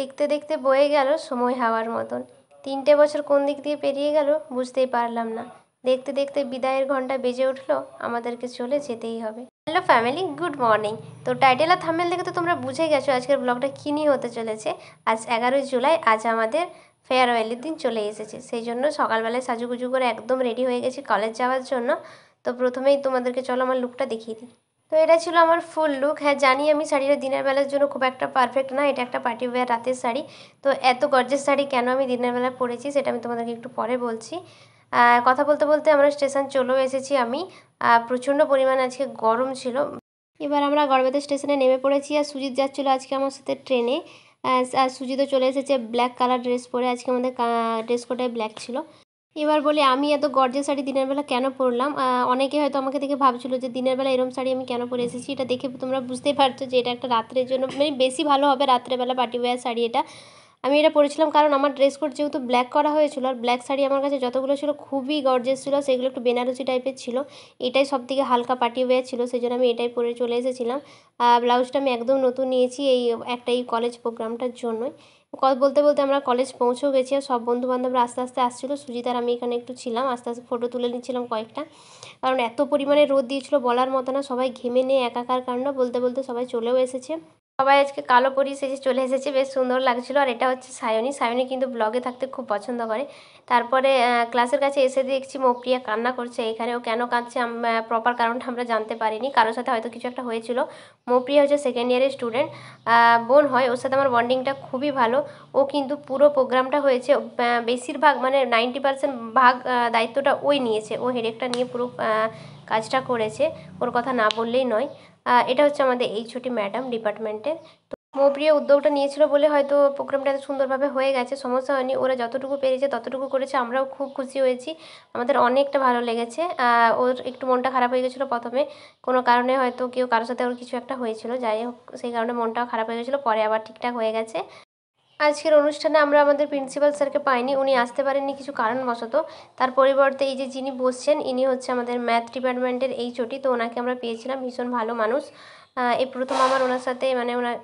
দেখতে দেখতে বয়ে গেল সময় হাওয়ার মতন তিনটে বছর কোন দিক দিয়ে পেরিয়ে গেল বুঝতেই পারলাম না দেখতে দেখতে বিদায়ের ঘন্টা বেজে উঠলো আমাদেরকে চলে যেতেই হবে হ্যালো ফ্যামিলি গুড মর্নিং তো টাইটেল আর থামেল দেখে তো তোমরা বুঝে গেছো আজকের ব্লগটা কী নিয়ে হতে চলেছে আজ এগারোই জুলাই আজ আমাদের ফেয়ারওয়েলের দিন চলে এসেছে সেই জন্য সকালবেলায় সাজুগুজু করে একদম রেডি হয়ে গেছি কলেজ যাওয়ার জন্য তো প্রথমেই তোমাদেরকে চলো আমার লুকটা দেখিয়ে দিই তো এটা ছিল আমার ফুল লুক হ্যাঁ জানি আমি শাড়িটা দিনের বেলার জন্য খুব একটা পারফেক্ট না এটা একটা পার্টি ওয়ার রাতের শাড়ি তো এত গর্জের শাড়ি কেন আমি দিনের বেলা পরেছি সেটা আমি তোমাদেরকে একটু পরে বলছি কথা বলতে বলতে আমরা স্টেশন চলেও এসেছি আমি প্রচণ্ড পরিমাণে আজকে গরম ছিল এবার আমরা গড়বেতা স্টেশনে নেমে পড়েছি আর সুজিত যাচ্ছিলো আজকে আমার সাথে ট্রেনে আর সুজিতও চলে এসেছে ব্ল্যাক কালার ড্রেস পরে আজকে আমাদের ড্রেস কোডে ব্ল্যাক ছিল এবার বলি আমি এত গর্জে শাড়ি দিনের বেলা কেন পরলাম অনেকে হয়তো আমাকে দেখে ভাবছিলো যে দিনের বেলা এরম শাড়ি আমি কেন পরে এসেছি এটা দেখে তোমরা বুঝতেই পারছো যে এটা একটা রাত্রের জন্য মানে বেশি ভালো হবে রাত্রেবেলা পার্টি ওয়ার শাড়ি এটা আমি এটা পরেছিলাম কারণ আমার ড্রেস কোড যেহেতু ব্ল্যাক করা হয়েছিল আর ব্ল্যাক শাড়ি আমার কাছে যতগুলো ছিল খুবই গর্জেস ছিল সেগুলো একটু বেনারসি টাইপের ছিল এটাই সব থেকে হালকা পার্টি ওয়ে ছিল সেই জন্য আমি এটাই পরে চলে এসেছিলাম ব্লাউজটা আমি একদম নতুন নিয়েছি এই একটা এই কলেজ প্রোগ্রামটার জন্যই বলতে বলতে আমরা কলেজ পৌঁছেও গেছি আর সব বন্ধুবান্ধবরা আস্তে আস্তে আসছিলো সুজিত আর আমি এখানে একটু ছিলাম আস্তে আস্তে ফটো তুলে নিচ্ছিলাম কয়েকটা কারণ এত পরিমাণে রোদ দিয়েছিলো বলার মতো না সবাই ঘেমে নিয়ে একাকার কাণ্ড বলতে বলতে সবাই চলেও এসেছে সবাই আজকে কালো পরি সেজে চলে এসেছে বেশ সুন্দর লাগছিল আর এটা হচ্ছে সায়নী সায়নী কিন্তু ব্লগে থাকতে খুব পছন্দ করে তারপরে ক্লাসের কাছে এসে দেখছি মোপ্রিয়া কান্না করছে এখানে ও কেন কাঁদছে প্রপার কারণটা আমরা জানতে পারিনি কারোর সাথে হয়তো কিছু একটা হয়েছিল মোপ্রিয়া হচ্ছে সেকেন্ড ইয়ারের স্টুডেন্ট বোন হয় ওর সাথে আমার বন্ডিংটা খুবই ভালো ও কিন্তু পুরো প্রোগ্রামটা হয়েছে বেশিরভাগ মানে নাইনটি পার্সেন্ট ভাগ দায়িত্বটা ওই নিয়েছে ও হেডেকটা নিয়ে পুরো কাজটা করেছে ওর কথা না বললেই নয় এটা হচ্ছে আমাদের এইচওটি ম্যাডাম ডিপার্টমেন্টের তো মোপ্রিয় উদ্যোগটা নিয়েছিল বলে হয়তো প্রোগ্রামটা এত সুন্দরভাবে হয়ে গেছে সমস্যা হয়নি ওরা যতটুকু পেরেছে ততটুকু করেছে আমরাও খুব খুশি হয়েছি আমাদের অনেকটা ভালো লেগেছে ওর একটু মনটা খারাপ হয়ে গেছিলো প্রথমে কোনো কারণে হয়তো কেউ কারোর সাথে ওর কিছু একটা হয়েছিল যাই হোক সেই কারণে মনটাও খারাপ হয়ে গেছিলো পরে আবার ঠিকঠাক হয়ে গেছে আজকের অনুষ্ঠানে আমরা আমাদের প্রিন্সিপাল স্যারকে পাইনি উনি আসতে পারেননি কিছু কারণবশত তার পরিবর্তে এই যে যিনি বসছেন ইনি হচ্ছে আমাদের ম্যাথ ডিপার্টমেন্টের এই চটি তো ওনাকে আমরা পেয়েছিলাম ভীষণ ভালো মানুষ এই প্রথম আমার ওনার সাথে মানে ওনার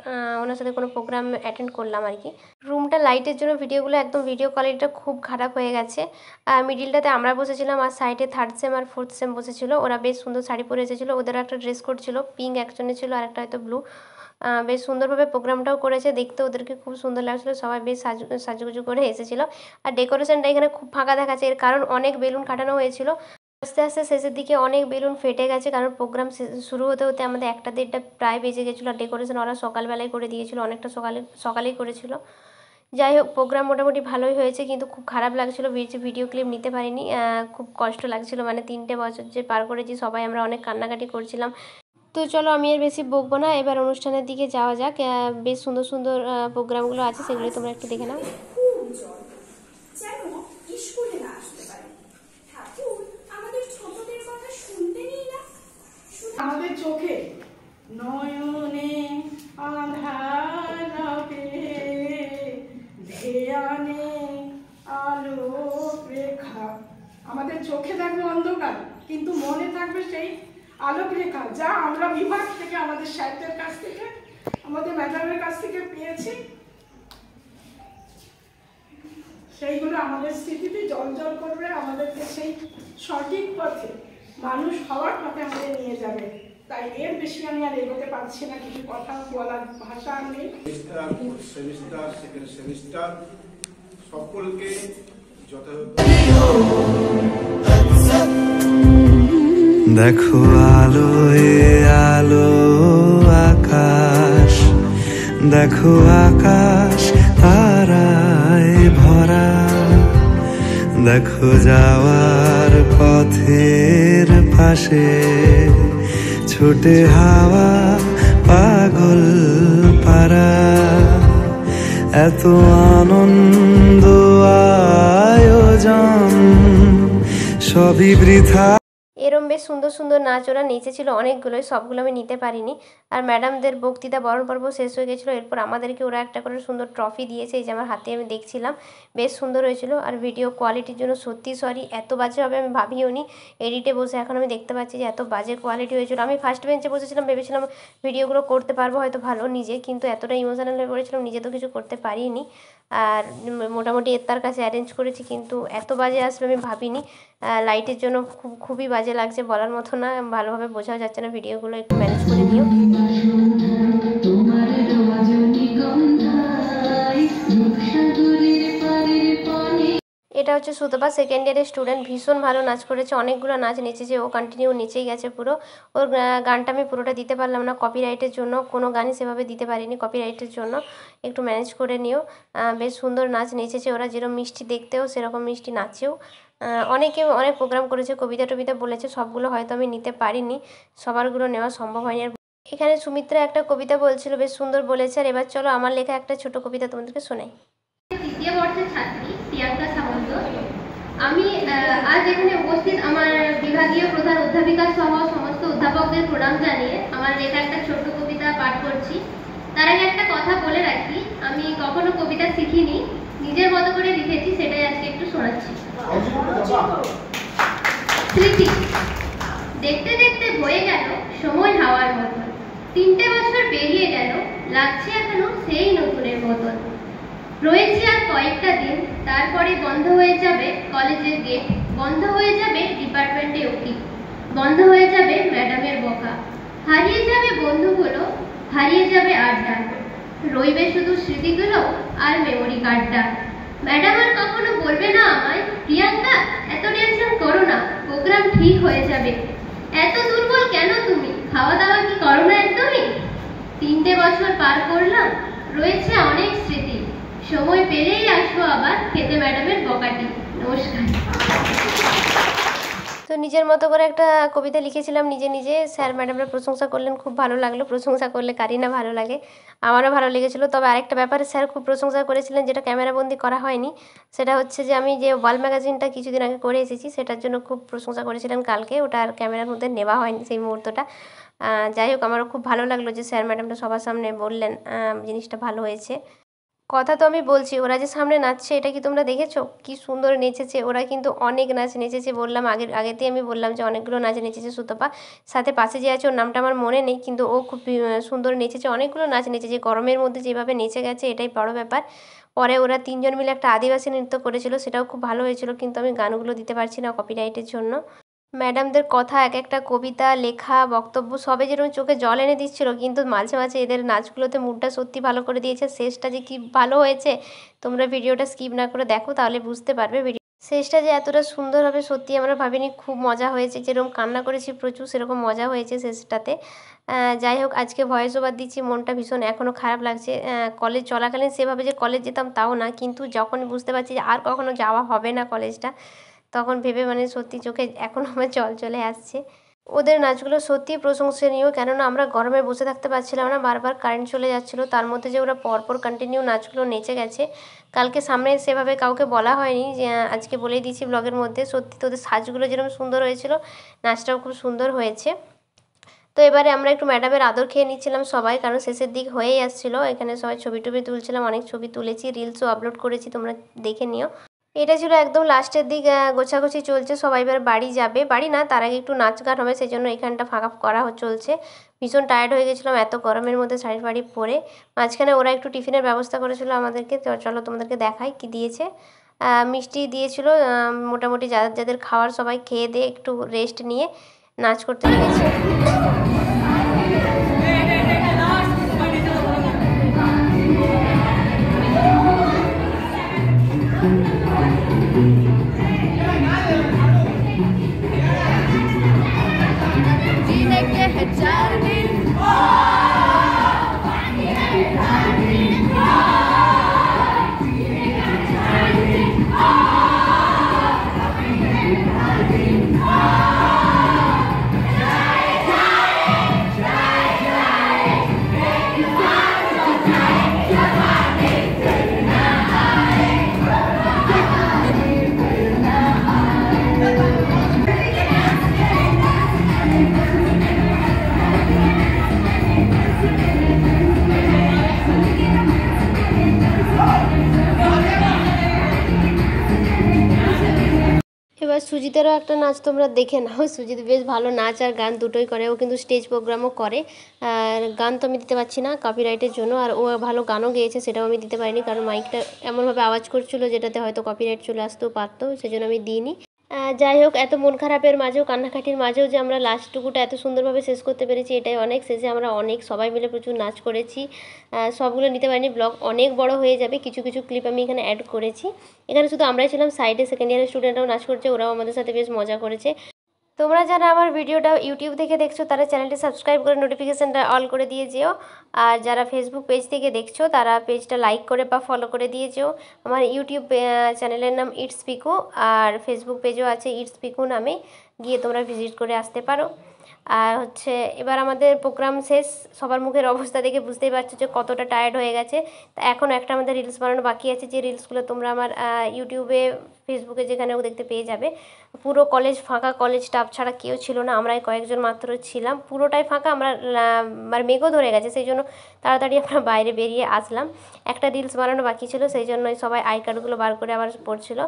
ওনার সাথে কোনো প্রোগ্রাম অ্যাটেন্ড করলাম আর কি রুমটা লাইটের জন্য ভিডিওগুলো একদম ভিডিও কোয়ালিটিটা খুব খারাপ হয়ে গেছে মিডিলটাতে আমরা বসেছিলাম আর সাইডে থার্ড সেম আর ফোর্থ সেম বসেছিল ওরা বেশ সুন্দর শাড়ি পরে এসেছিলো ওদের একটা ড্রেস কোড ছিল পিঙ্ক একজনে ছিল আর একটা হয়তো ব্লু বেশ সুন্দরভাবে প্রোগ্রামটাও করেছে দেখতে ওদেরকে খুব সুন্দর লাগছিলো সবাই বেশ সাজু সাজুগুজু করে এসেছিলো আর ডেকোরেশনটা এখানে খুব ফাঁকা দেখাচ্ছে এর কারণ অনেক বেলুন কাটানো হয়েছিল আস্তে আস্তে শেষের দিকে অনেক বেলুন ফেটে গেছে কারণ প্রোগ্রাম শুরু হতে হতে আমাদের একটা দেড়টা প্রায় বেজে গেছিলো আর ডেকোরেশন ওরা সকালবেলায় করে দিয়েছিলো অনেকটা সকালে সকালেই করেছিল যাই হোক প্রোগ্রাম মোটামুটি ভালোই হয়েছে কিন্তু খুব খারাপ লাগছিলো ভিডিও ক্লিপ নিতে পারিনি খুব কষ্ট লাগছিলো মানে তিনটে বছর যে পার করেছি সবাই আমরা অনেক কান্নাকাটি করছিলাম তো চলো আমি আর বেশি বকবো না এবার অনুষ্ঠানের দিকে যাওয়া যাক বেশ সুন্দর সুন্দর প্রোগ্রামগুলো আছে সেগুলো তোমরা একটু দেখে নাও আলোক রেখা যা আমরা বিভাগ থেকে আমাদের সাহিত্যের কাছ থেকে আমাদের ম্যাডামের কাছ থেকে পেয়েছি সেইগুলো আমাদের স্মৃতিতে জল জল করবে আমাদেরকে সেই সঠিক পথে মানুষ হওয়ার পথে আমাদের নিয়ে যাবে তাই এর বেশি আমি আর এগোতে পারছি না কিছু কথা বলার ভাষা নেই সকলকে যথাযথ দেখো আলো আলো আকাশ দেখো আকাশ তারায় ভরা দেখো যাওয়ার পথের পাশে ছোটে হাওয়া পাগল পারা এত আনন্দ আয়োজন সবই বৃথা বেশ সুন্দর সুন্দর নাচ ওরা নেচেছিল অনেকগুলোই সবগুলো আমি নিতে পারিনি আর ম্যাডামদের বক্তৃতা বরণ পর্ব শেষ হয়ে গেছিলো এরপর আমাদেরকে ওরা একটা করে সুন্দর ট্রফি দিয়েছে এই যে আমার হাতে আমি দেখছিলাম বেশ সুন্দর হয়েছিল আর ভিডিও কোয়ালিটির জন্য সত্যি সরি এত বাজে হবে আমি ভাবিও নি এডিটে বসে এখন আমি দেখতে পাচ্ছি যে এত বাজে কোয়ালিটি হয়েছিল আমি ফার্স্ট বেঞ্চে বসেছিলাম ভেবেছিলাম ভিডিওগুলো করতে পারবো হয়তো ভালো নিজে কিন্তু এতটা ইমোশনাল হয়ে পড়েছিলাম নিজে তো কিছু করতে পারিনি আর মোটামুটি তার কাছে অ্যারেঞ্জ করেছি কিন্তু এত বাজে আসবে আমি ভাবিনি লাইটের জন্য খুব খুবই বাজে লাগছে বলার মতো না ভালোভাবে বোঝাও যাচ্ছে না ভিডিওগুলো একটু ম্যানেজ করে নিও এটা হচ্ছে সুতপা সেকেন্ড ইয়ারের স্টুডেন্ট ভীষণ ভালো নাচ করেছে অনেকগুলো নাচ নেচেছে ও কন্টিনিউ নেচেই গেছে পুরো ওর গানটা আমি পুরোটা দিতে পারলাম না কপিরাইটের জন্য কোনো গানই সেভাবে দিতে পারিনি কপিরাইটের জন্য একটু ম্যানেজ করে নিও বেশ সুন্দর নাচ নেচেছে ওরা যেরকম মিষ্টি দেখতেও সেরকম মিষ্টি নাচেও অনেকে অনেক প্রোগ্রাম করেছে কবিতা টবিতা বলেছে সবগুলো হয়তো আমি নিতে পারিনি সবারগুলো নেওয়া সম্ভব হয়নি আর এখানে সুমিত্রা একটা কবিতা বলছিল বেশ সুন্দর বলেছে আর এবার চলো আমার লেখা একটা ছোট কবিতা তোমাদেরকে শোনাই বর্ষের ছাত্রী তিয়াক্তা সামন্ত আমি আজ এখানে উপস্থিত আমার বিভাগীয় প্রধান অধ্যাপিকা সহ সমস্ত অধ্যাপকদের প্রণাম জানিয়ে আমার লেখা একটা ছোট্ট কবিতা পাঠ করছি তার আগে একটা কথা বলে রাখি আমি কখনো কবিতা শিখিনি নিজের মতো করে লিখেছি সেটাই আজকে একটু শোনাচ্ছি স্মৃতি দেখতে দেখতে হয়ে গেল সময় হাওয়ার মতন তিনটে বছর পেরিয়ে গেল লাগছে এখনো সেই নতুনের মতন রয়েছে আর কয়েকটা দিন তারপরে বন্ধ হয়ে যাবে কলেজের গেট বন্ধ হয়ে যাবে ডিপার্টমেন্টে ওকি বন্ধ হয়ে যাবে ম্যাডামের বকা হারিয়ে যাবে বন্ধুগুলো হারিয়ে যাবে আড্ডা রইবে শুধু স্মৃতিগুলো আর মেমোরি কার্ডটা ম্যাডাম আর কখনো বলবে না আমায় প্রিয়াঙ্কা এত টেনশন করো না প্রোগ্রাম ঠিক হয়ে যাবে এত দুর্বল কেন তুমি খাওয়া দাওয়া কি করো না একদমই তিনটে বছর পার করলাম রয়েছে অনেক স্মৃতি সময় পেলেই আসবো আবার খেতে ম্যাডামের বকাটি নমস্কার তো নিজের মতো করে একটা কবিতা লিখেছিলাম নিজে নিজে স্যার ম্যাডামরা প্রশংসা করলেন খুব ভালো লাগলো প্রশংসা করলে কারি না ভালো লাগে আমারও ভালো লেগেছিল তবে আরেকটা ব্যাপারে স্যার খুব প্রশংসা করেছিলেন যেটা ক্যামেরাবন্দি করা হয়নি সেটা হচ্ছে যে আমি যে ওয়াল ম্যাগাজিনটা কিছুদিন আগে করে এসেছি সেটার জন্য খুব প্রশংসা করেছিলেন কালকে ওটা আর ক্যামেরার মধ্যে নেওয়া হয়নি সেই মুহূর্তটা যাই হোক আমারও খুব ভালো লাগলো যে স্যার ম্যাডামটা সবার সামনে বললেন জিনিসটা ভালো হয়েছে কথা তো আমি বলছি ওরা যে সামনে নাচছে এটা কি তোমরা দেখেছো কি সুন্দর নেচেছে ওরা কিন্তু অনেক নাচ নেচেছে বললাম আগের আগেতেই আমি বললাম যে অনেকগুলো নাচ নেচেছে সুতপা সাথে পাশে যে আছে ওর নামটা আমার মনে নেই কিন্তু ও খুব সুন্দর নেচেছে অনেকগুলো নাচ নেচেছে গরমের মধ্যে যেভাবে নেচে গেছে এটাই বড় ব্যাপার পরে ওরা তিনজন মিলে একটা আদিবাসী নৃত্য করেছিল সেটাও খুব ভালো হয়েছিল কিন্তু আমি গানগুলো দিতে পারছি না কপিরাইটের জন্য ম্যাডামদের কথা এক একটা কবিতা লেখা বক্তব্য সবে যেরকম চোখে জল এনে দিচ্ছিল কিন্তু মাঝে মাঝে এদের নাচগুলোতে মুডটা সত্যি ভালো করে দিয়েছে শেষটা যে কী ভালো হয়েছে তোমরা ভিডিওটা স্কিপ না করে দেখো তাহলে বুঝতে পারবে ভিডিও শেষটা যে এতটা সুন্দরভাবে সত্যি আমরা ভাবিনি খুব মজা হয়েছে যেরকম কান্না করেছি প্রচুর সেরকম মজা হয়েছে শেষটাতে যাই হোক আজকে ভয়েস ওভার দিচ্ছি মনটা ভীষণ এখনও খারাপ লাগছে কলেজ চলাকালীন সেভাবে যে কলেজ যেতাম তাও না কিন্তু যখন বুঝতে পারছি যে আর কখনো যাওয়া হবে না কলেজটা তখন ভেবে মানে সত্যি চোখে এখনও আমার জল চলে আসছে ওদের নাচগুলো সত্যিই প্রশংসনীয় কেননা আমরা গরমে বসে থাকতে পারছিলাম না বারবার কারেন্ট চলে যাচ্ছিলো তার মধ্যে যে ওরা পরপর কন্টিনিউ নাচগুলো নেচে গেছে কালকে সামনে সেভাবে কাউকে বলা হয়নি যে হ্যাঁ, আজকে বলেই দিয়েছি ব্লগের মধ্যে সত্যি তোদের সাজগুলো যেরকম সুন্দর হয়েছিল নাচটাও খুব সুন্দর হয়েছে তো এবারে আমরা একটু ম্যাডামের আদর খেয়ে নিচ্ছিলাম সবাই কারণ শেষের দিক হয়েই আসছিলো এখানে সবাই ছবি টবি তুলছিলাম অনেক ছবি তুলেছি রিলসও আপলোড করেছি তোমরা দেখে নিও এটা ছিল একদম লাস্টের দিক গোছাগুছি চলছে সবাই এবার বাড়ি যাবে বাড়ি না তার আগে একটু নাচ গান হবে সেই জন্য এখানটা ফাঁকা করা চলছে ভীষণ টায়ার্ড হয়ে গেছিলাম এত গরমের মধ্যে শাড়ি ফাড়ি পরে মাঝখানে ওরা একটু টিফিনের ব্যবস্থা করেছিল আমাদেরকে চলো তোমাদেরকে দেখাই কি দিয়েছে মিষ্টি দিয়েছিল মোটামুটি যাদের যাদের খাওয়ার সবাই খেয়ে দিয়ে একটু রেস্ট নিয়ে নাচ করতে লেগেছে Tiene que mil এবার সুজিতেরও একটা নাচ তোমরা দেখে নাও সুজিত বেশ ভালো নাচ আর গান দুটোই করে ও কিন্তু স্টেজ প্রোগ্রামও করে আর গান তো আমি দিতে পারছি না কপিরাইটের জন্য আর ও ভালো গানও গেয়েছে সেটাও আমি দিতে পারিনি কারণ মাইকটা এমনভাবে আওয়াজ করছিলো যেটাতে হয়তো কপিরাইট চলে আসতেও পারতো সেজন্য আমি দিইনি যাই হোক এত মন খারাপের মাঝেও কান্নাকাটির মাঝেও যে আমরা লাস্টটুকুটা এত সুন্দরভাবে শেষ করতে পেরেছি এটাই অনেক শেষে আমরা অনেক সবাই মিলে প্রচুর নাচ করেছি সবগুলো নিতে পারিনি ব্লগ অনেক বড় হয়ে যাবে কিছু কিছু ক্লিপ আমি এখানে অ্যাড করেছি এখানে শুধু আমরাই ছিলাম সাইডে সেকেন্ড ইয়ারের স্টুডেন্টরাও নাচ করছে ওরাও আমাদের সাথে বেশ মজা করেছে তোমরা যারা আমার ভিডিওটা ইউটিউব থেকে দেখছো তারা চ্যানেলটি সাবস্ক্রাইব করে নোটিফিকেশানটা অল করে দিয়ে যেও আর যারা ফেসবুক পেজ থেকে দেখছো তারা পেজটা লাইক করে বা ফলো করে দিয়ে যেও আমার ইউটিউব চ্যানেলের নাম ইটস পিকু আর ফেসবুক পেজও আছে ইটস পিকু নামে গিয়ে তোমরা ভিজিট করে আসতে পারো আর হচ্ছে এবার আমাদের প্রোগ্রাম শেষ সবার মুখের অবস্থা দেখে বুঝতেই পারছো যে কতটা টায়ার্ড হয়ে গেছে তা এখন একটা আমাদের রিলস বানানো বাকি আছে যে রিলসগুলো তোমরা আমার ইউটিউবে ফেসবুকে যেখানেও দেখতে পেয়ে যাবে পুরো কলেজ ফাঁকা কলেজ স্টাফ ছাড়া কেউ ছিল না আমরাই কয়েকজন মাত্র ছিলাম পুরোটাই ফাঁকা আমরা আমার মেঘও ধরে গেছে সেই জন্য তাড়াতাড়ি আমরা বাইরে বেরিয়ে আসলাম একটা রিলস বানানো বাকি ছিল সেই জন্যই সবাই আই কার্ডগুলো বার করে আবার পড়ছিল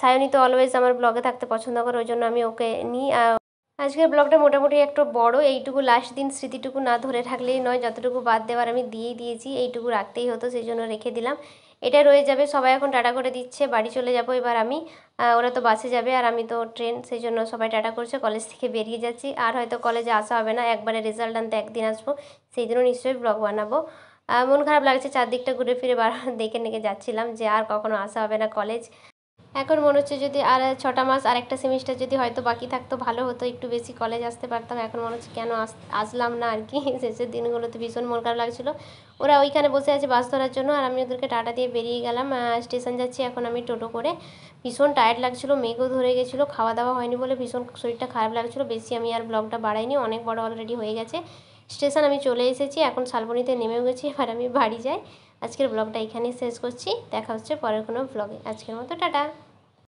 সায়নী তো অলওয়েজ আমার ব্লগে থাকতে পছন্দ করে ওই জন্য আমি ওকে পাইনি আজকের ব্লগটা মোটামুটি একটু বড় এইটুকু লাস্ট দিন স্মৃতিটুকু না ধরে থাকলেই নয় যতটুকু বাদ দেওয়ার আমি দিয়েই দিয়েছি এইটুকু রাখতেই হতো সেই জন্য রেখে দিলাম এটা রয়ে যাবে সবাই এখন টাটা করে দিচ্ছে বাড়ি চলে যাব এবার আমি ওরা তো বাসে যাবে আর আমি তো ট্রেন সেই জন্য সবাই টাটা করছে কলেজ থেকে বেরিয়ে যাচ্ছি আর হয়তো কলেজে আসা হবে না একবারে রেজাল্ট আনতে একদিন আসবো সেই জন্য নিশ্চয়ই ব্লগ বানাবো মন খারাপ লাগছে চারদিকটা ঘুরে ফিরে বার দেখে নেকে যাচ্ছিলাম যে আর কখনো আসা হবে না কলেজ এখন মনে হচ্ছে যদি আর ছটা মাস আর একটা সেমিস্টার যদি হয়তো বাকি থাকতো ভালো হতো একটু বেশি কলেজ আসতে পারতাম এখন মনে হচ্ছে কেন আসলাম না আর কি শেষের দিনগুলোতে ভীষণ মন খারাপ লাগছিলো ওরা ওইখানে বসে আছে বাস ধরার জন্য আর আমি ওদেরকে টাটা দিয়ে বেরিয়ে গেলাম স্টেশন যাচ্ছি এখন আমি টোটো করে ভীষণ টায়ার্ড লাগছিলো মেঘও ধরে গেছিলো খাওয়া দাওয়া হয়নি বলে ভীষণ শরীরটা খারাপ লাগছিলো বেশি আমি আর ব্লগটা বাড়াইনি অনেক বড় অলরেডি হয়ে গেছে স্টেশন আমি চলে এসেছি এখন শালবনিতে নেমেও গেছি এবার আমি বাড়ি যাই আজকের ব্লগটা এখানেই শেষ করছি দেখা হচ্ছে পরের কোনো ব্লগে আজকের মতো টাটা